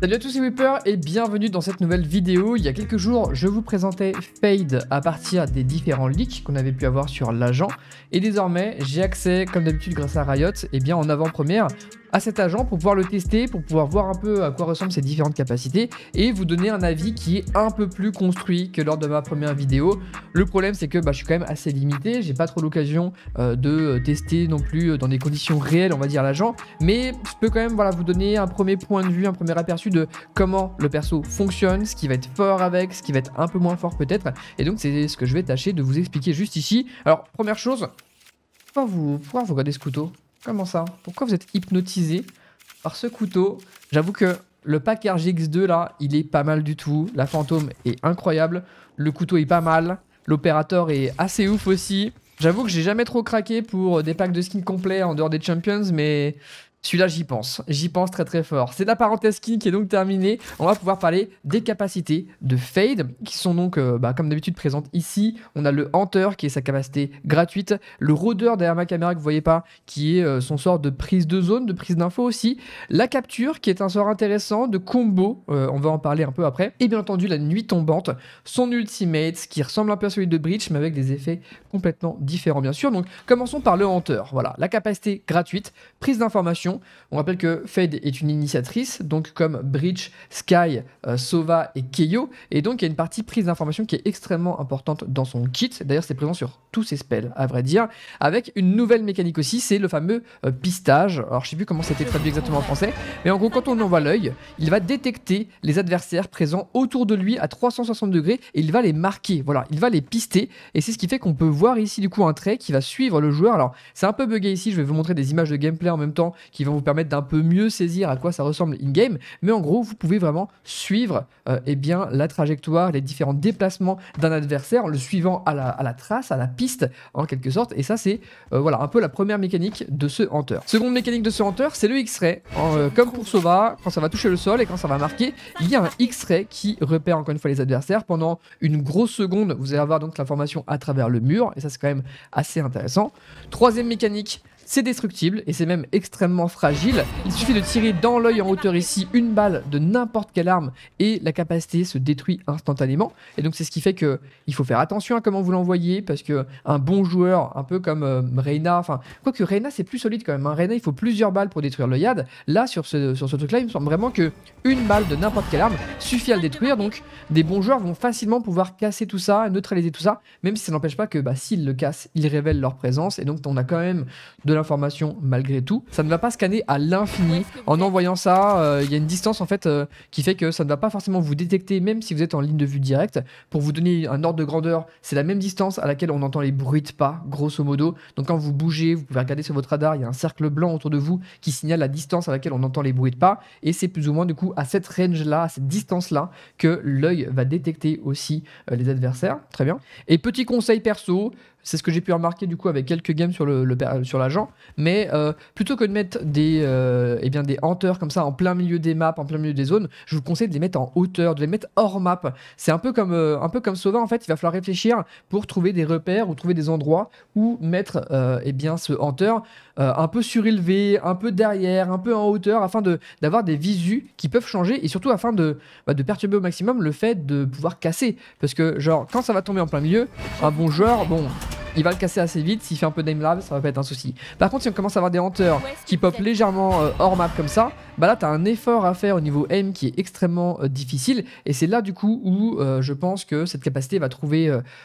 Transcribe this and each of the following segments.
Salut à tous, les Whippers et bienvenue dans cette nouvelle vidéo. Il y a quelques jours, je vous présentais Fade à partir des différents leaks qu'on avait pu avoir sur l'agent. Et désormais, j'ai accès, comme d'habitude grâce à Riot, et eh bien en avant-première à cet agent pour pouvoir le tester, pour pouvoir voir un peu à quoi ressemblent ces différentes capacités et vous donner un avis qui est un peu plus construit que lors de ma première vidéo. Le problème c'est que bah, je suis quand même assez limité, j'ai pas trop l'occasion euh, de euh, tester non plus euh, dans des conditions réelles on va dire l'agent, mais je peux quand même voilà, vous donner un premier point de vue, un premier aperçu de comment le perso fonctionne, ce qui va être fort avec, ce qui va être un peu moins fort peut-être, et donc c'est ce que je vais tâcher de vous expliquer juste ici. Alors première chose, pourquoi vous, pourquoi vous regardez ce couteau Comment ça Pourquoi vous êtes hypnotisé par ce couteau J'avoue que le pack RGX2 là, il est pas mal du tout. La fantôme est incroyable. Le couteau est pas mal. L'opérateur est assez ouf aussi. J'avoue que j'ai jamais trop craqué pour des packs de skins complets en dehors des champions, mais celui-là, j'y pense. J'y pense très très fort. C'est la parenthèse qui est donc terminée. On va pouvoir parler des capacités de Fade, qui sont donc, euh, bah, comme d'habitude, présentes ici. On a le Hunter, qui est sa capacité gratuite. Le Rôdeur, derrière ma caméra, que vous voyez pas, qui est euh, son sort de prise de zone, de prise d'info aussi. La Capture, qui est un sort intéressant de combo. Euh, on va en parler un peu après. Et bien entendu, la Nuit Tombante, son ultimate, qui ressemble un peu à celui de Breach, mais avec des effets complètement différents, bien sûr. Donc, commençons par le Hunter. Voilà, la capacité gratuite, prise d'information on rappelle que Fade est une initiatrice, donc comme Bridge, Sky, euh, Sova et Keio, et donc il y a une partie prise d'information qui est extrêmement importante dans son kit. D'ailleurs, c'est présent sur tous ses spells, à vrai dire, avec une nouvelle mécanique aussi, c'est le fameux euh, pistage. Alors, je sais plus comment c'était traduit exactement en français, mais en gros, quand on envoie l'œil, il va détecter les adversaires présents autour de lui à 360 degrés et il va les marquer. Voilà, il va les pister, et c'est ce qui fait qu'on peut voir ici du coup un trait qui va suivre le joueur. Alors, c'est un peu bugué ici, je vais vous montrer des images de gameplay en même temps qui qui vont vous permettre d'un peu mieux saisir à quoi ça ressemble in-game. Mais en gros, vous pouvez vraiment suivre euh, eh bien, la trajectoire, les différents déplacements d'un adversaire en le suivant à la, trace, à la piste, en quelque sorte. Et ça, c'est euh, voilà, un peu la première mécanique de ce Hunter. Seconde mécanique de ce Hunter, c'est le X-Ray. Euh, comme pour Sova, quand ça va toucher le sol et quand ça va marquer, il y a un X-Ray qui repère encore une fois les adversaires. Pendant une grosse seconde, vous allez avoir donc l'information à travers le mur. Et ça, c'est quand même assez intéressant. Troisième mécanique, c'est destructible et c'est même extrêmement fragile. Il suffit de tirer dans l'œil en hauteur ici une balle de n'importe quelle arme et la capacité se détruit instantanément. Et donc c'est ce qui fait que il faut faire attention à comment vous l'envoyez parce que un bon joueur, un peu comme euh, Reyna, enfin quoique Reyna c'est plus solide quand même. Un hein. il faut plusieurs balles pour détruire le Yad. Là sur ce, sur ce truc là il me semble vraiment que une balle de n'importe quelle arme suffit à le détruire. Donc des bons joueurs vont facilement pouvoir casser tout ça, neutraliser tout ça, même si ça n'empêche pas que bah, s'ils le cassent, ils révèlent leur présence et donc on a quand même de la l'information malgré tout. Ça ne va pas scanner à l'infini. En envoyant ça, euh, il y a une distance en fait euh, qui fait que ça ne va pas forcément vous détecter, même si vous êtes en ligne de vue directe. Pour vous donner un ordre de grandeur, c'est la même distance à laquelle on entend les bruits de pas, grosso modo. Donc quand vous bougez, vous pouvez regarder sur votre radar, il y a un cercle blanc autour de vous qui signale la distance à laquelle on entend les bruits de pas. Et c'est plus ou moins du coup à cette range-là, cette distance-là, que l'œil va détecter aussi euh, les adversaires. Très bien. Et petit conseil perso, c'est ce que j'ai pu remarquer du coup avec quelques games sur le, sur l'agent. Mais euh, plutôt que de mettre des euh, eh bien des hanteurs comme ça en plein milieu des maps, en plein milieu des zones, je vous conseille de les mettre en hauteur, de les mettre hors map. C'est un peu comme euh, un peu comme en fait. Il va falloir réfléchir pour trouver des repères ou trouver des endroits où mettre euh, eh bien ce hanteur un peu surélevé, un peu derrière, un peu en hauteur, afin de d'avoir des visus qui peuvent changer et surtout afin de bah, de perturber au maximum le fait de pouvoir casser. Parce que genre quand ça va tomber en plein milieu, un bon joueur, bon il va le casser assez vite. S'il fait un peu de ça va pas être un souci. Par contre, si on commence à avoir des hanteurs qui pop légèrement euh, hors map comme ça, bah là, tu as un effort à faire au niveau aim qui est extrêmement euh, difficile. Et c'est là, du coup, où euh, je pense que cette capacité va trouver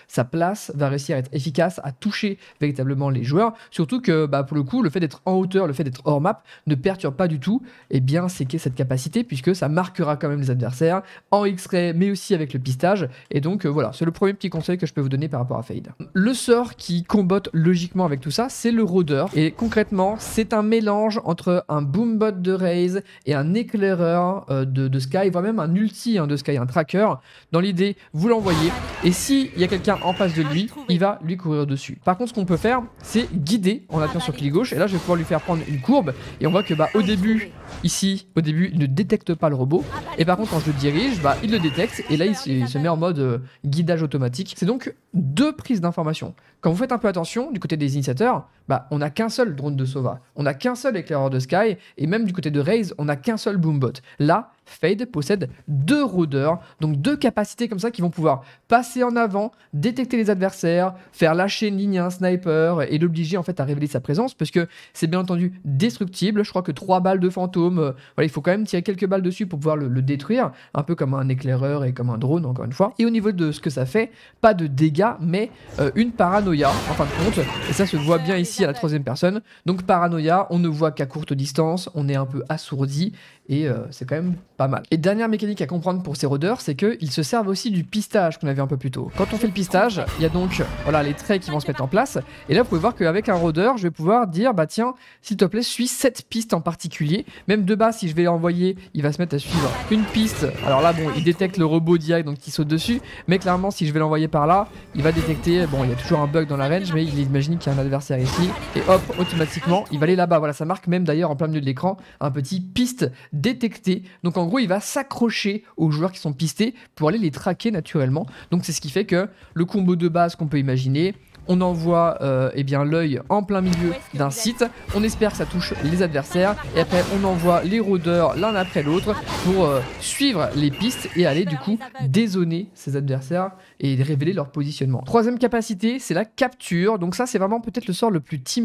sa place, va réussir à être efficace, à toucher véritablement les joueurs. Surtout que, bah, pour le coup, le fait d'être en hauteur, le fait d'être hors map ne perturbe pas du tout, et eh bien, c'est qu'est cette capacité, puisque ça marquera quand même les adversaires en X-ray, mais aussi avec le pistage. Et donc, voilà, c'est le premier petit conseil que je peux vous donner par rapport à Fade. Le sort qui qui logiquement avec tout ça, c'est le rôdeur. Et concrètement, c'est un mélange entre un boombot de raise et un éclaireur euh, de, Sky, voire même un ulti hein, de Sky, un tracker. Dans l'idée, vous l'envoyez et s'il y a quelqu'un en face de lui, il va lui courir dessus. Par contre, ce qu'on peut faire, c'est guider en appuyant sur clic gauche. Et là, je vais pouvoir lui faire prendre une courbe et on voit que bah, au début, Ici, au début, il ne détecte pas le robot. Et par contre, quand je le dirige, bah, il le détecte. Et là, il, se met en mode euh, guidage automatique. C'est donc deux prises d'information. Quand vous faites un peu attention, du côté des initiateurs, bah, on n'a qu'un seul drone de Sova. On n'a qu'un seul éclaireur de Sky. Et même du côté de Raze, on n'a qu'un seul Boombot. Là, Fade possède deux rôdeurs, donc deux capacités comme ça qui vont pouvoir passer en avant, détecter les adversaires, faire lâcher une ligne à un sniper et l'obliger en fait à révéler sa présence parce que c'est bien entendu destructible. Je crois que trois balles de fantôme, euh, il faut quand même tirer quelques balles dessus pour pouvoir le, détruire, un peu comme un éclaireur et comme un drone encore une fois. Et au niveau de ce que ça fait, pas de dégâts mais euh, une paranoïa en fin de compte et ça se voit bien ici à la troisième personne. Donc paranoïa, on ne voit qu'à courte distance, on est un peu assourdi et euh, c'est quand même pas mal. Et dernière mécanique à comprendre pour ces rôdeurs, c'est qu'ils se servent aussi du pistage qu'on avait un peu plus tôt. Quand on fait le pistage, il y a donc voilà, les traits qui vont se mettre en place, et là vous pouvez voir qu'avec un rôdeur, je vais pouvoir dire, bah tiens, s'il te plaît, suis cette piste en particulier, même de bas, si je vais l'envoyer, il va se mettre à suivre une piste, alors là bon, il détecte le robot direct, donc qui saute dessus, mais clairement, si je vais l'envoyer par là, il va détecter, bon, il y a toujours un bug dans la range, mais il imagine qu'il y a un adversaire ici, et hop, automatiquement, il va aller là-bas, voilà, ça marque même d'ailleurs en plein milieu de l'écran, un petit piste détecter. Donc en gros, il va s'accrocher aux joueurs qui sont pistés pour aller les traquer naturellement. Donc c'est ce qui fait que le combo de base qu'on peut imaginer, on envoie euh, eh bien l'œil en plein milieu d'un site, on espère que ça touche les adversaires et après on envoie les rôdeurs l'un après l'autre pour euh, suivre les pistes et aller du coup désonner ses adversaires et révéler leur positionnement. Troisième capacité, c'est la capture. Donc ça c'est vraiment peut-être le sort le plus team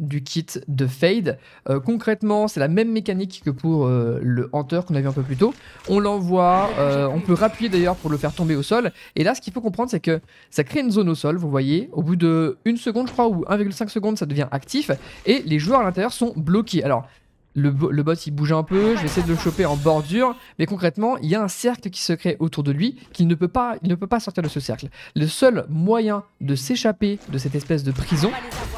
du kit de Fade. Euh, concrètement, c'est la même mécanique que pour le Hunter qu'on avait vu un peu plus tôt. On l'envoie, on peut rappuyer d'ailleurs pour le faire tomber au sol et là ce qu'il faut comprendre c'est que ça crée une zone au sol, vous voyez, au bout de 1 seconde, je crois, ou 1,5 secondes, ça devient actif, et les joueurs à l'intérieur sont bloqués. Alors, le, boss il bouge un peu, je vais essayer de le choper en bordure, mais concrètement, il y a un cercle qui se crée autour de lui qu'il ne peut pas, ne peut pas sortir de ce cercle. Le seul moyen de s'échapper de cette espèce de prison,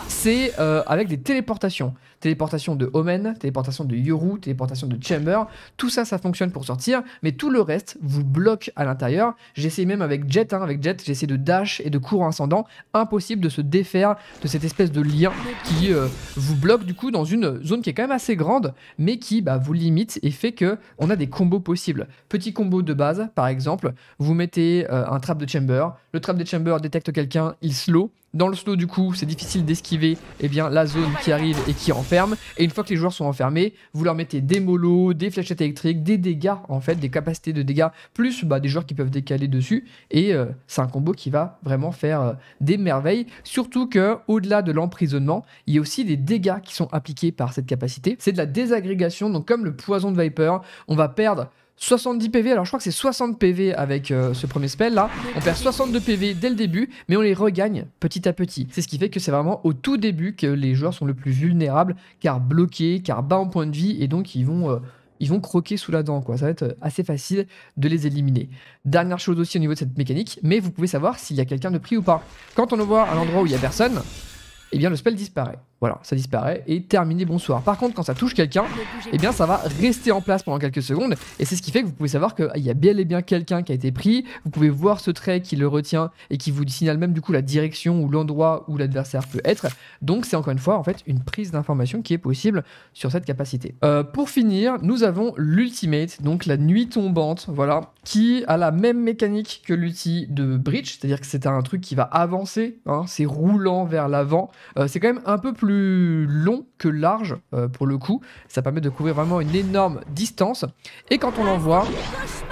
c'est euh, avec des téléportations. Téléportation de Omen, téléportation de Yoru, téléportation de Chamber, tout ça, ça fonctionne pour sortir, mais tout le reste vous bloque à l'intérieur. J'essaie même avec Jet, hein, avec Jet, j'essaie de dash et de courant ascendant, impossible de se défaire de cette espèce de lien qui euh, vous bloque du coup dans une zone qui est quand même assez grande mais qui bah, vous limite et fait que on a des combos possibles. Petit combo de base, par exemple, vous mettez euh, un trap de chamber, le trap de chamber détecte quelqu'un, il slow, dans le slow du coup, c'est difficile d'esquiver eh bien la zone qui arrive et qui renferme. Et une fois que les joueurs sont enfermés, vous leur mettez des molos, des fléchettes électriques, des dégâts en fait, des capacités de dégâts, plus bah, des joueurs qui peuvent décaler dessus. Et euh, c'est un combo qui va vraiment faire euh, des merveilles. Surtout que au-delà de l'emprisonnement, il y a aussi des dégâts qui sont appliqués par cette capacité. C'est de la désagrégation, donc comme le poison de Viper, on va perdre 70 PV, alors je crois que c'est 60 PV avec euh, ce premier spell là. On perd 62 PV dès le début, mais on les regagne petit à petit. C'est ce qui fait que c'est vraiment au tout début que les joueurs sont le plus vulnérables, car bloqués, car bas en point de vie, et donc ils vont... Euh, ils vont croquer sous la dent, quoi. Ça va être euh, assez facile de les éliminer. Dernière chose aussi au niveau de cette mécanique, mais vous pouvez savoir s'il y a quelqu'un de pris ou pas. Quand on le voit à l'endroit où il n'y a personne, eh bien le spell disparaît. Voilà, ça disparaît et terminé, bonsoir. Par contre, quand ça touche quelqu'un, eh bien ça va rester en place pendant quelques secondes et c'est ce qui fait que vous pouvez savoir qu'il y a bel et bien quelqu'un qui a été pris. Vous pouvez voir ce trait qui le retient et qui vous signale même du coup la direction ou l'endroit où l'adversaire peut être. Donc c'est encore une fois en fait une prise d'information qui est possible sur cette capacité. Euh, pour finir, nous avons l'ultimate, donc la nuit tombante, voilà, qui a la même mécanique que l'outil de Breach, c'est-à-dire que c'est un truc qui va avancer, hein, c'est roulant vers l'avant. Euh, c'est quand même un peu plus long que large euh, pour le coup. Ça permet de couvrir vraiment une énorme distance. Et quand on l'envoie,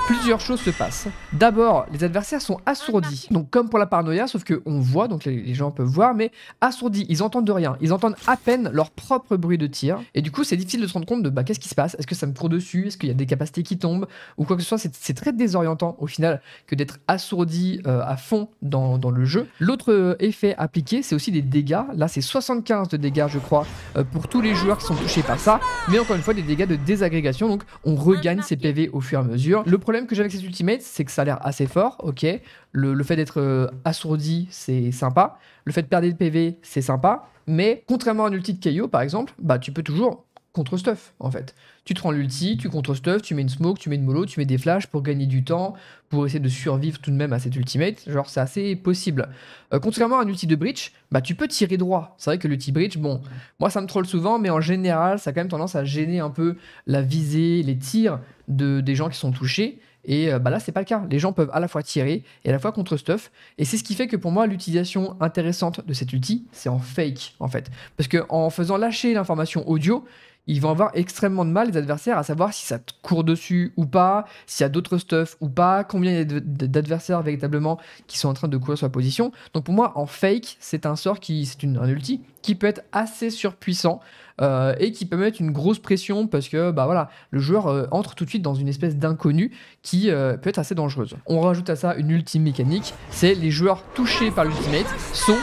plusieurs choses se passent. D'abord, les adversaires sont assourdis. Donc comme pour la paranoïa, sauf qu'on voit, donc les, gens peuvent voir, mais assourdis, ils entendent de rien. Ils entendent à peine leur propre bruit de tir. Et du coup, c'est difficile de se rendre compte de bah, qu'est-ce qui se passe. Est-ce que ça me court dessus Est-ce qu'il y a des capacités qui tombent Ou quoi que ce soit, c'est très désorientant au final que d'être assourdi euh, à fond dans, dans le jeu. L'autre effet appliqué, c'est aussi des dégâts. Là, c'est 75 de dégâts je crois euh, pour tous les joueurs qui sont touchés par ça mais encore une fois des dégâts de désagrégation donc on regagne ses PV au fur et à mesure le problème que j'ai avec cet ultimate c'est que ça a l'air assez fort ok le, fait d'être euh, assourdi c'est sympa le fait de perdre des PV c'est sympa mais contrairement à un ulti de KO par exemple bah tu peux toujours contre stuff en fait. Tu te prends l'ulti, tu contre stuff, tu mets une smoke, tu mets une mollo, tu mets des flashs pour gagner du temps, pour essayer de survivre tout de même à cet ultimate. Genre c'est assez possible. Euh, contrairement à un ulti de breach, bah tu peux tirer droit. C'est vrai que l'ulti breach, bon, moi ça me troll souvent, mais en général ça a quand même tendance à gêner un peu la visée, les tirs de, des gens qui sont touchés. Et euh, bah là, c'est pas le cas. Les gens peuvent à la fois tirer et à la fois contre stuff. Et c'est ce qui fait que pour moi, l'utilisation intéressante de cet ulti c'est en fake, en fait. Parce que en faisant lâcher l'information audio, ils vont avoir extrêmement de mal, les adversaires, à savoir si ça te court dessus ou pas, s'il y a d'autres stuff ou pas, combien il y a d'adversaires véritablement qui sont en train de courir sur la position. Donc pour moi, en fake, c'est un sort qui, c'est un ulti qui peut être assez surpuissant euh, et qui peut mettre une grosse pression parce que bah voilà, le joueur euh, entre tout de suite dans une espèce d'inconnu qui euh, peut être assez dangereuse. On rajoute à ça une ultime mécanique, c'est les joueurs touchés par l'ultimate sont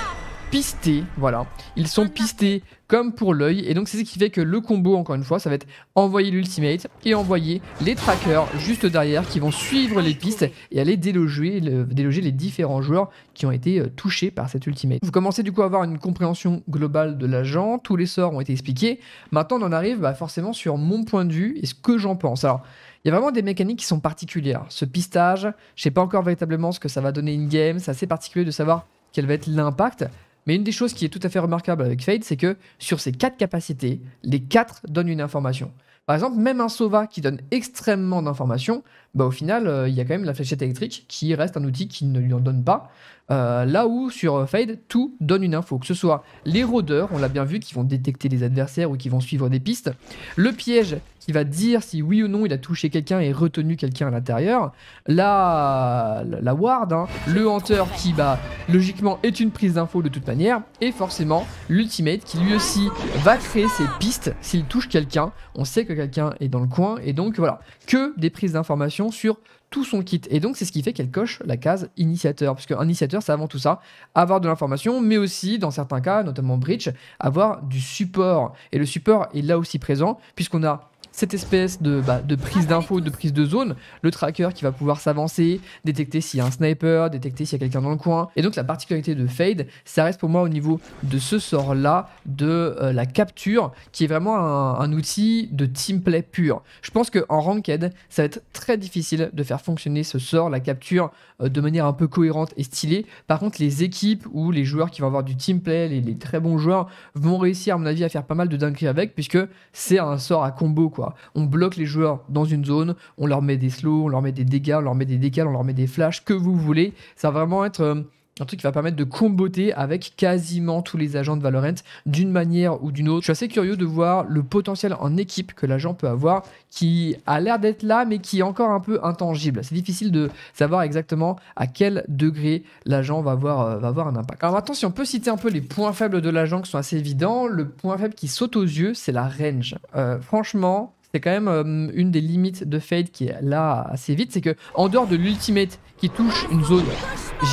pistés, voilà. Ils sont pistés comme pour l'œil. Et donc c'est ce qui fait que le combo, encore une fois, ça va être envoyer l'ultimate et envoyer les trackers juste derrière qui vont suivre les pistes et aller déloger, déloger les différents joueurs qui ont été euh, touchés par cet ultimate. Vous commencez du coup à avoir une compréhension globale de l'agent, tous les sorts ont été expliqués. Maintenant on en arrive bah, forcément sur mon point de vue et ce que j'en pense. Alors il y a vraiment des mécaniques qui sont particulières. Ce pistage, je sais pas encore véritablement ce que ça va donner une game c'est assez particulier de savoir quel va être l'impact. Mais une des choses qui est tout à fait remarquable avec Fade, c'est que sur ces quatre capacités, les quatre donnent une information. Par exemple, même un Sova qui donne extrêmement d'informations bah, au final, euh, il y a quand même la fléchette électrique qui reste un outil qui ne lui en donne pas. Euh, là où sur euh, Fade, tout donne une info, que ce soit les rôdeurs, on l'a bien vu, qui vont détecter les adversaires ou qui vont suivre des pistes, le piège qui va dire si oui ou non il a touché quelqu'un et retenu quelqu'un à l'intérieur, la, la ward, hein, le hunter qui bah, logiquement est une prise d'info de toute manière, et forcément l'ultimate qui lui aussi va créer ses pistes s'il touche quelqu'un, on sait que quelqu'un est dans le coin, et donc voilà, que des prises d'informations sur tout son kit. Et donc, c'est ce qui fait qu'elle coche la case initiateur, puisque initiateur, c'est avant tout ça, avoir de l'information, mais aussi, dans certains cas, notamment Breach, avoir du support. Et le support est là aussi présent, puisqu'on a cette espèce de, bah, de prise d'info, de prise de zone, le tracker qui va pouvoir s'avancer, détecter s'il y a un sniper, détecter s'il y a quelqu'un dans le coin. Et donc la particularité de Fade, ça reste pour moi au niveau de ce sort-là, de euh, la capture, qui est vraiment un, outil de teamplay pur. Je pense qu'en ranked, ça va être très difficile de faire fonctionner ce sort, la capture, euh, de manière un peu cohérente et stylée. Par contre, les équipes ou les joueurs qui vont avoir du teamplay, les, les très bons joueurs, vont réussir à mon avis à faire pas mal de dingueries avec, puisque c'est un sort à combo, quoi. On bloque les joueurs dans une zone, on leur met des slows, on leur met des dégâts, on leur met des décals on leur met des flashs, que vous voulez. Ça va vraiment être euh, un truc qui va permettre de comboter avec quasiment tous les agents de Valorant d'une manière ou d'une autre. Je suis assez curieux de voir le potentiel en équipe que l'agent peut avoir qui a l'air d'être là mais qui est encore un peu intangible. C'est difficile de savoir exactement à quel degré l'agent va avoir, euh, un impact. Alors maintenant si on peut citer un peu les points faibles de l'agent qui sont assez évidents, le point faible qui saute aux yeux c'est la range. Euh, franchement c'est quand même euh, une des limites de Fade qui est là assez vite, c'est que en dehors de l'ultimate touche une zone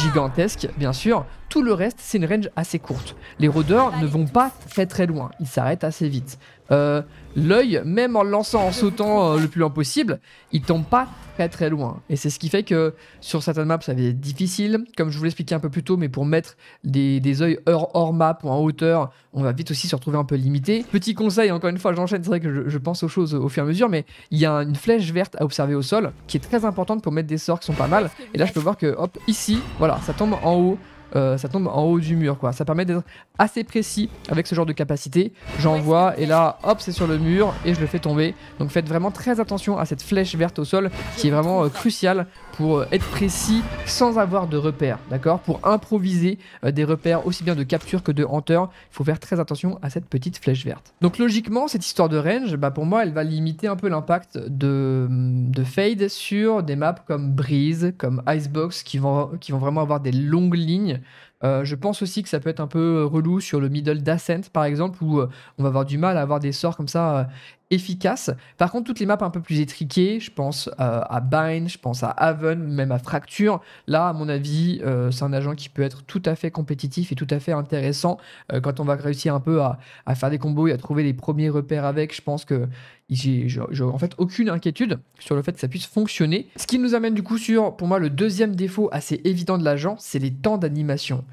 gigantesque, bien sûr. Tout le reste, c'est une range assez courte. Les rôdeurs ne vont pas très très loin, ils s'arrêtent assez vite. Euh, l'œil, même en le lançant, en sautant euh, le plus loin possible, il tombe pas très très loin. Et c'est ce qui fait que sur certaines maps, ça va être difficile. Comme je vous l'expliquais un peu plus tôt, mais pour mettre des, des œils hors, map ou en hauteur, on va vite aussi se retrouver un peu limité. Petit conseil, encore une fois, j'enchaîne, c'est vrai que je, pense aux choses au fur et à mesure, mais il y a une flèche verte à observer au sol qui est très importante pour mettre des sorts qui sont pas mal là, je peux voir que, hop, ici, voilà, ça tombe en haut. Euh, ça tombe en haut du mur quoi. Ça permet d'être assez précis avec ce genre de capacité. J'envoie et là hop c'est sur le mur et je le fais tomber. Donc faites vraiment très attention à cette flèche verte au sol qui est vraiment euh, cruciale pour euh, être précis sans avoir de repères, d'accord Pour improviser euh, des repères aussi bien de capture que de hunter, il faut faire très attention à cette petite flèche verte. Donc logiquement, cette histoire de range, bah, pour moi, elle va limiter un peu l'impact de, mm, Fade sur des maps comme Breeze, comme Icebox, qui vont, qui vont vraiment avoir des longues lignes euh, je pense aussi que ça peut être un peu euh, relou sur le middle d'Ascent, par exemple, où euh, on va avoir du mal à avoir des sorts comme ça efficaces. Par contre, toutes les maps un peu plus étriquées, je pense à Bind, je pense à Haven, même à Fracture. Là, à mon avis, c'est un agent qui peut être tout à fait compétitif et tout à fait intéressant quand on va réussir un peu à, à, faire des combos et à trouver les premiers repères avec. Je pense que j'ai en fait aucune inquiétude sur le fait que ça puisse fonctionner. Ce qui nous amène du coup sur, pour moi, le deuxième défaut assez évident de l'agent, c'est les temps d'animation.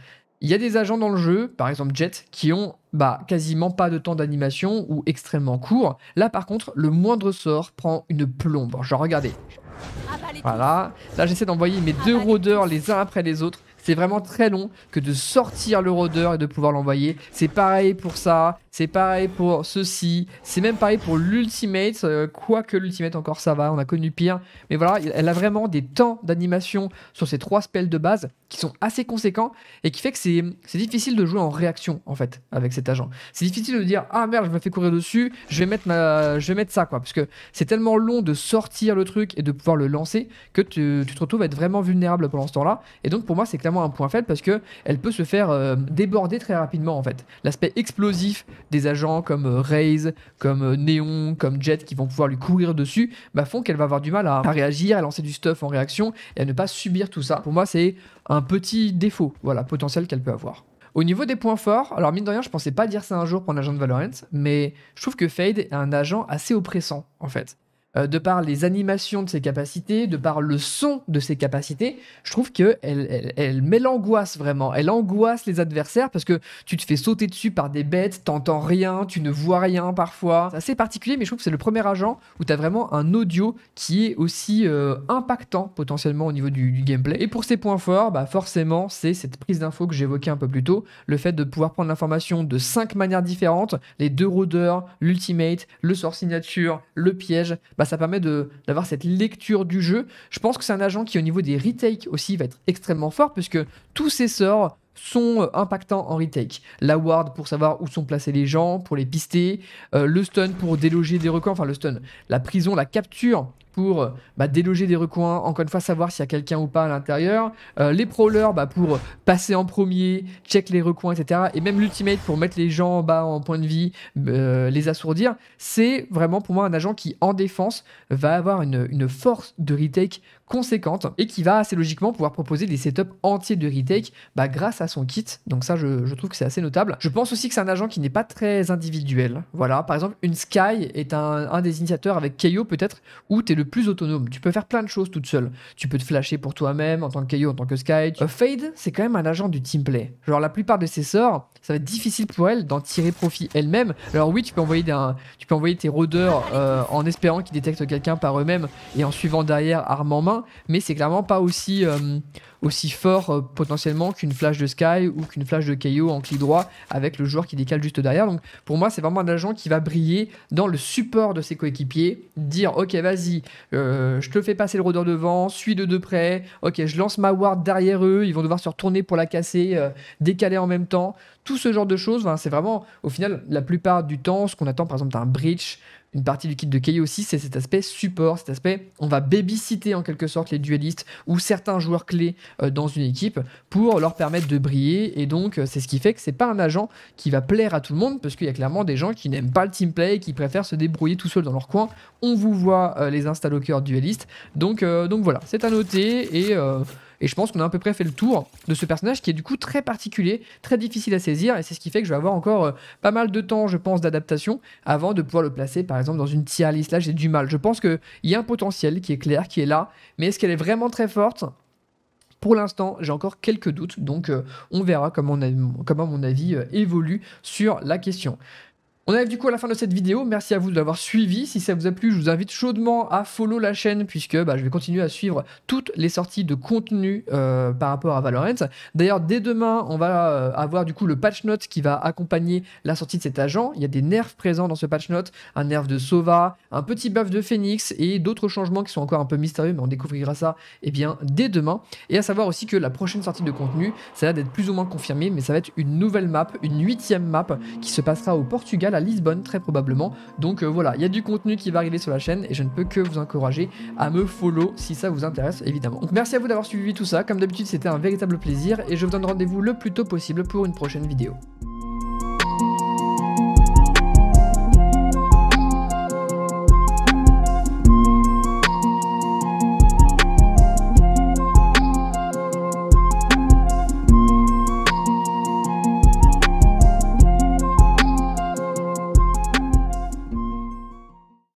Il y a des agents dans le jeu, par exemple Jet, qui ont bah, quasiment pas de temps d'animation ou extrêmement court. Là par contre, le moindre sort prend une plombe. Genre regardez. Voilà. Là j'essaie d'envoyer mes deux rôdeurs les uns après les autres. C'est vraiment très long que de sortir le rôdeur et de pouvoir l'envoyer. C'est pareil pour ça. C'est pareil pour ceci. C'est même pareil pour l'Ultimate. Euh, quoique l'Ultimate, encore ça va, on a connu pire. Mais voilà, elle a vraiment des temps d'animation sur ces trois spells de base qui sont assez conséquents et qui fait que c'est difficile de jouer en réaction en fait avec cet agent. C'est difficile de dire Ah merde, je me fais courir dessus, je vais mettre, ma, je mettre ça quoi. Parce que c'est tellement long de sortir le truc et de pouvoir le lancer que tu, te retrouves à être vraiment vulnérable pendant ce temps-là. Et donc pour moi, c'est clairement un point faible parce que elle peut se faire euh, déborder très rapidement en fait. L'aspect explosif des agents comme euh, Raze, comme euh, Neon, comme Jet qui vont pouvoir lui courir dessus, bah, font qu'elle va avoir du mal à, réagir, à lancer du stuff en réaction et à ne pas subir tout ça. Pour moi, c'est un petit défaut, voilà, potentiel qu'elle peut avoir. Au niveau des points forts, alors mine de rien, je pensais pas dire ça un jour pour un agent de Valorant, mais je trouve que Fade est un agent assez oppressant en fait. Euh, de par les animations de ses capacités, de par le son de ses capacités, je trouve qu'elle elle, met l'angoisse vraiment. Elle angoisse les adversaires parce que tu te fais sauter dessus par des bêtes, t'entends rien, tu ne vois rien parfois. C'est assez particulier, mais je trouve que c'est le premier agent où tu as vraiment un audio qui est aussi euh, impactant potentiellement au niveau du, gameplay. Et pour ses points forts, bah forcément, c'est cette prise d'info que j'évoquais un peu plus tôt, le fait de pouvoir prendre l'information de cinq manières différentes, les deux rôdeurs, l'ultimate, le sort signature, le piège. Bah, ça permet d'avoir cette lecture du jeu. Je pense que c'est un agent qui, au niveau des retakes aussi, va être extrêmement fort, puisque tous ses sorts sont euh, impactants en retake. La ward pour savoir où sont placés les gens, pour les pister, euh, le stun pour déloger des records, enfin le stun, la prison, la capture pour bah, déloger des recoins, encore une fois savoir s'il y a quelqu'un ou pas à l'intérieur, euh, les prowlers bah, pour passer en premier, check les recoins, etc. Et même l'ultimate pour mettre les gens en bas en point de vie, euh, les assourdir. C'est vraiment pour moi un agent qui en défense va avoir une, force de retake conséquente et qui va assez logiquement pouvoir proposer des setups entiers de retake bah, grâce à son kit. Donc ça, je, trouve que c'est assez notable. Je pense aussi que c'est un agent qui n'est pas très individuel. Voilà, par exemple, une Sky est un, des initiateurs avec Kayo peut-être où tu es le plus autonome. Tu peux faire plein de choses toute seule. Tu peux te flasher pour toi-même en tant que Kayo, en tant que Sky. Euh, Fade, c'est quand même un agent du teamplay. Genre la plupart de ses sorts, ça va être difficile pour elle d'en tirer profit elle-même. Alors oui, tu peux envoyer, tu peux envoyer tes rôdeurs euh, en espérant qu'ils détectent quelqu'un par eux-mêmes et en suivant derrière arme en main, mais c'est clairement pas aussi, euh, fort euh, potentiellement qu'une flash de Sky ou qu'une flash de KO en clic droit avec le joueur qui décale juste derrière. Donc pour moi, c'est vraiment un agent qui va briller dans le support de ses coéquipiers, dire ok vas-y, je te fais passer le rôdeur devant, suis de deux près, ok je lance ma ward derrière eux, ils vont devoir se retourner pour la casser, décaler en même temps tout ce genre de choses. c'est vraiment, au final, la plupart du temps, ce qu'on attend, par exemple, d'un bridge, une partie du kit de Kayo aussi, c'est cet aspect support, cet aspect, on va babysitter en quelque sorte les duellistes ou certains joueurs clés euh, dans une équipe pour leur permettre de briller. Et donc, euh, c'est ce qui fait que c'est pas un agent qui va plaire à tout le monde, parce qu'il y a clairement des gens qui n'aiment pas le team play, qui préfèrent se débrouiller tout seul dans leur coin. On vous voit euh, les installeurs duellistes. Donc, donc voilà, c'est à noter et et je pense qu'on a à peu près fait le tour de ce personnage qui est du coup très particulier, très difficile à saisir. Et c'est ce qui fait que je vais avoir encore euh, pas mal de temps, je pense, d'adaptation avant de pouvoir le placer par exemple dans une tier list. Là, j'ai du mal. Je pense qu'il y a un potentiel qui est clair, qui est là. Mais est-ce qu'elle est vraiment très forte pour l'instant, j'ai encore quelques doutes, donc euh, on verra comment, mon avis euh, évolue sur la question. On arrive du coup à la fin de cette vidéo. Merci à vous de l'avoir suivi. Si ça vous a plu, je vous invite chaudement à follow la chaîne puisque bah, je vais continuer à suivre toutes les sorties de contenu euh, par rapport à Valorant. D'ailleurs, dès demain, on va euh, avoir du coup le patch note qui va accompagner la sortie de cet agent. Il y a des nerfs présents dans ce patch note, un nerf de Sova, un petit buff de Phoenix et d'autres changements qui sont encore un peu mystérieux, mais on découvrira ça eh bien dès demain. Et à savoir aussi que la prochaine sortie de contenu, ça va d'être plus ou moins confirmé, mais ça va être une nouvelle map, une huitième map qui se passera au Portugal Lisbonne très probablement. Donc euh, voilà, il y a du contenu qui va arriver sur la chaîne et je ne peux que vous encourager à me follow si ça vous intéresse évidemment. Donc merci à vous d'avoir suivi tout ça, comme d'habitude c'était un véritable plaisir et je vous donne rendez-vous le plus tôt possible pour une prochaine vidéo.